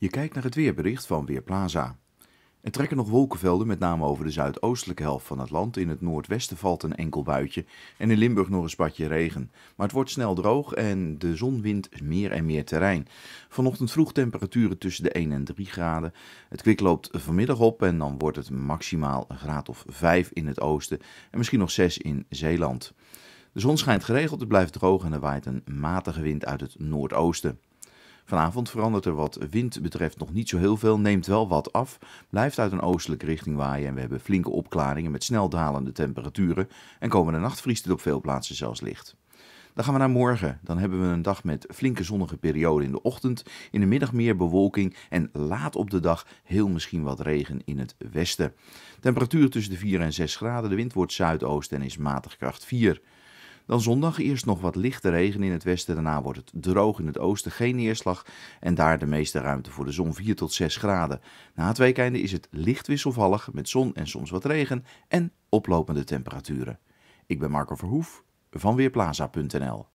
Je kijkt naar het weerbericht van Weerplaza. Er trekken nog wolkenvelden met name over de zuidoostelijke helft van het land. In het noordwesten valt een enkel buitje en in Limburg nog een spatje regen. Maar het wordt snel droog en de zon wint meer en meer terrein. Vanochtend vroeg temperaturen tussen de 1 en 3 graden. Het kwik loopt vanmiddag op en dan wordt het maximaal een graad of 5 in het oosten en misschien nog 6 in Zeeland. De zon schijnt geregeld, het blijft droog en er waait een matige wind uit het noordoosten. Vanavond verandert er wat wind betreft nog niet zo heel veel, neemt wel wat af, blijft uit een oostelijke richting waaien en we hebben flinke opklaringen met snel dalende temperaturen en komende nacht vriest het op veel plaatsen zelfs licht. Dan gaan we naar morgen. Dan hebben we een dag met flinke zonnige periode in de ochtend. In de middag meer bewolking en laat op de dag heel misschien wat regen in het westen. Temperatuur tussen de 4 en 6 graden. De wind wordt zuidoosten en is matig kracht 4. Dan zondag eerst nog wat lichte regen in het westen. Daarna wordt het droog in het oosten, geen neerslag. En daar de meeste ruimte voor de zon, 4 tot 6 graden. Na het weekende is het licht wisselvallig met zon en soms wat regen en oplopende temperaturen. Ik ben Marco Verhoef van Weerplaza.nl